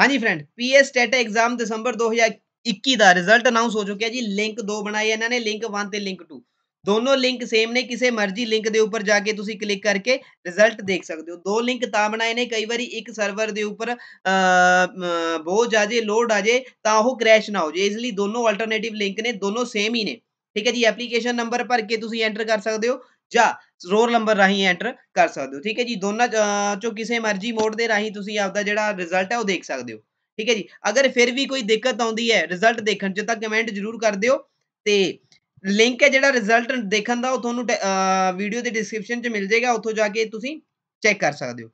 ਹਾਂਜੀ friend PS state exam ਦਸੰਬਰ 2021 ਦਾ ਰਿਜ਼ਲਟ ਅਨਾਉਂਸ ਹੋ ਚੁੱਕਿਆ ਜੀ ਲਿੰਕ 2 ਬਣਾਏ ਇਹਨਾਂ ਨੇ ਲਿੰਕ 1 ਤੇ ਲਿੰਕ 2 ਦੋਨੋਂ ਲਿੰਕ ਸੇਮ ਨੇ ਕਿਸੇ ਮਰਜ਼ੀ ਲਿੰਕ ਦੇ ਉੱਪਰ ਜਾ ਕੇ ਤੁਸੀਂ ਕਲਿੱਕ ਕਰਕੇ ਰਿਜ਼ਲਟ ਦੇਖ ਸਕਦੇ ਹੋ ਦੋ ਲਿੰਕ ਤਾਂ ਬਣਾਏ ਨੇ ਕਈ ਵਾਰੀ ਇੱਕ ਸਰਵਰ ਦੇ ਉੱਪਰ ਬਹੁਤ ਜਾਜੇ ਲੋਡ ਆ ਜੇ ਤਾਂ ਉਹ ਕ੍ਰੈਸ਼ ਨਾ ਹੋ ਜੇ ਇਸ ਲਈ ਦੋਨੋਂ ਅਲਟਰਨੇਟਿਵ ਲਿੰਕ ਨੇ ਦੋਨੋਂ ਸੇਮ ਹੀ ਨੇ ਠੀਕ ਹੈ ਜੀ ਐਪਲੀਕੇਸ਼ਨ ਨੰਬਰ ਭਰ ਕੇ ਤੁਸੀਂ ਐਂਟਰ ਕਰ ਸਕਦੇ ਹੋ ਜਾਂ ਰੋਲ ਨੰਬਰ ਰਾਹੀਂ ਐਂਟਰ ਕਰ ਸਕਦੇ ਹੋ ਠੀਕ ਹੈ ਜੀ ਦੋਨਾਂ ਚੋਂ ਕਿਸੇ ਮਰਜ਼ੀ ਮੋਡ ਦੇ ਰਾਹੀਂ ਤੁਸੀਂ ਆਪਦਾ ਜਿਹੜਾ ਰਿਜ਼ਲਟ ਹੈ ਉਹ ਦੇਖ ਸਕਦੇ ਹੋ ਠੀਕ ਹੈ ਜੀ ਅਗਰ ਫਿਰ ਵੀ ਕੋਈ ਦਿੱਕਤ ਆਉਂਦੀ ਹੈ ਰਿਜ਼ਲਟ ਦੇਖਣ 'ਚ ਤਾਂ ਕਮੈਂਟ ਜ਼ਰੂਰ ਕਰ ਦਿਓ ਤੇ ਲਿੰਕ ਹੈ ਜਿਹੜਾ ਰਿਜ਼ਲਟ ਦੇਖਣ ਦਾ ਉਹ ਤੁਹਾਨੂੰ ਵੀਡੀਓ ਦੇ ਡਿਸਕ੍ਰਿਪਸ਼ਨ 'ਚ ਮਿਲ ਜਾਏਗਾ ਉੱਥੋਂ ਜਾ ਕੇ ਤੁਸੀਂ ਚੈੱਕ ਕਰ ਸਕਦੇ ਹੋ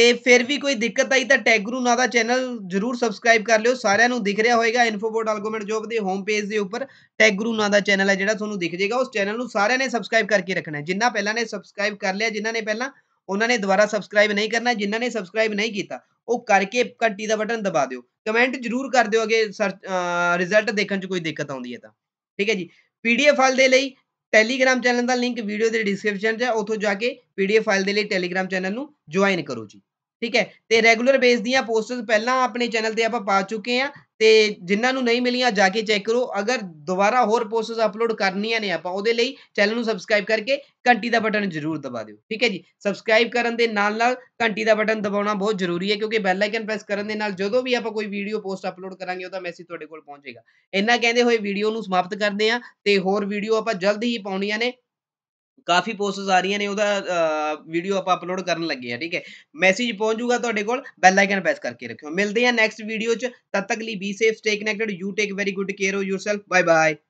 ਤੇ ਫਿਰ ਵੀ ਕੋਈ ਦਿੱਕਤ ਆਈ ਤਾਂ ਟੈਗਰੂ ਨਾ ਦਾ ਚੈਨਲ ਜਰੂਰ ਸਬਸਕ੍ਰਾਈਬ ਕਰ ਲਿਓ ਸਾਰਿਆਂ ਨੂੰ ਦਿਖ ਰਿਹਾ ਹੋਏਗਾ ਇਨਫੋਬੋਰਡ ਅਲਗੋਮੈਂਟ ਜੋਬ ਦੇ ਹੋਮ ਪੇਜ ਦੇ ਉੱਪਰ ਟੈਗਰੂ ਨਾ ਦਾ ਚੈਨਲ ਹੈ ਜਿਹੜਾ ਤੁਹਾਨੂੰ ਦਿਖ ਜਾਏਗਾ ਉਸ ਚੈਨਲ ਨੂੰ ਸਾਰਿਆਂ ਨੇ ਸਬਸਕ੍ਰਾਈਬ ਕਰਕੇ ਰੱਖਣਾ ਜਿੰਨਾ ਪਹਿਲਾਂ ਨੇ ਸਬਸਕ੍ਰਾਈਬ ਕਰ ਲਿਆ ਜਿਨ੍ਹਾਂ ਨੇ ਪਹਿਲਾਂ ਉਹਨਾਂ ਨੇ ਦੁਬਾਰਾ ਸਬਸਕ੍ਰਾਈਬ ਨਹੀਂ ਕਰਨਾ ਜਿਨ੍ਹਾਂ ਨੇ ਸਬਸਕ੍ਰਾਈਬ ਨਹੀਂ ਕੀਤਾ ਉਹ ਕਰਕੇ ਘੰਟੀ ਦਾ ਬਟਨ ਦਬਾ ਦਿਓ ਕਮੈਂਟ ਜਰੂਰ ਕਰ ਦਿਓ ਅਗੇ ਰਿਜ਼ਲਟ ਦੇਖਣ 'ਚ ਕੋਈ ਦਿੱਕਤ ਆਉਂਦੀ ਹੈ ਤਾਂ ਠੀਕ ਹੈ ਜੀ ਪੀਡੀਐਫ ਫਾਈਲ ਦੇ ਲਈ ਟੈਲੀਗ੍ਰam ਚੈਨਲ ਦਾ ਲਿੰਕ ਵੀਡੀਓ ਦੇ ਡਿਸਕ੍ਰਿਪਸ਼ਨ 'ਚ ਹੈ ਉੱਥੋਂ ਜਾ ਕੇ ਪੀਡੀਐਫ ਫਾਈਲ ਦੇ ਲਈ ਟੈਲੀਗ੍ਰam ਚੈਨਲ ਨੂੰ ਜੁਆਇਨ ਕਰੋ ਜੀ ਠੀਕ ਹੈ ਤੇ ਰੈਗੂਲਰ ਬੇਸ ਦੀਆਂ ਪੋਸਟਸ ਪਹਿਲਾਂ ਆਪਣੇ ਚੈਨਲ ਤੇ ਆਪਾਂ ਪਾ ਚੁੱਕੇ ਆ ਤੇ ਜਿਨ੍ਹਾਂ ਨੂੰ ਨਹੀਂ ਮਿਲੀਆਂ ਜਾ ਕੇ ਚੈੱਕ ਕਰੋ ਅਗਰ ਦੁਬਾਰਾ ਹੋਰ ਪੋਸਟਸ ਅਪਲੋਡ ਕਰਨੀਆਂ ਨੇ ਆਪਾਂ ਉਹਦੇ ਲਈ ਚੈਨਲ ਨੂੰ ਸਬਸਕ੍ਰਾਈਬ ਕਰਕੇ ਘੰਟੀ ਦਾ ਬਟਨ ਜ਼ਰੂਰ ਦਬਾ ਦਿਓ ਠੀਕ ਹੈ ਜੀ ਸਬਸਕ੍ਰਾਈਬ ਕਰਨ ਦੇ ਨਾਲ ਨਾਲ ਘੰਟੀ ਦਾ ਬਟਨ ਦਬਾਉਣਾ ਬਹੁਤ ਜ਼ਰੂਰੀ ਹੈ ਕਿਉਂਕਿ ਬੈਲ ਆਈਕਨ ਪ੍ਰੈਸ ਕਰਨ ਦੇ ਨਾਲ ਜਦੋਂ ਵੀ ਆਪਾਂ ਕੋਈ ਵੀਡੀਓ ਪੋਸਟ ਅਪਲੋਡ ਕਰਾਂਗੇ ਉਹਦਾ ਮੈਸੇਜ ਤੁਹਾਡੇ ਕੋਲ ਪਹੁੰਚੇਗਾ ਇੰਨਾ ਕਹਿੰਦੇ ਹੋਏ ਵੀਡੀਓ ਨੂੰ ਸਮਾਪਤ ਕਰਦੇ ਆ ਤੇ ਹੋਰ ਵੀਡੀਓ ਆਪਾਂ ਜਲਦੀ ਹੀ ਪਾਉਣੀਆਂ ਨੇ ਕਾਫੀ ਪੋਸਟਸ ਆ ਰਹੀਆਂ ਨੇ ਉਹਦਾ ਵੀਡੀਓ ਆਪਾਂ ਅਪਲੋਡ ਕਰਨ ਲੱਗੇ ਆ ਠੀਕ ਹੈ ਮੈਸੇਜ ਪਹੁੰਚ ਜੂਗਾ ਤੁਹਾਡੇ ਕੋਲ ਬੈਲ ਆਈਕਨ ਪ੍ਰੈਸ ਕਰਕੇ ਰੱਖਿਓ ਮਿਲਦੇ ਆ ਨੈਕਸਟ ਵੀਡੀਓ ਚ ਤਦ ਤੱਕ ਲਈ be safe stay connected you take very good care of yourself bye bye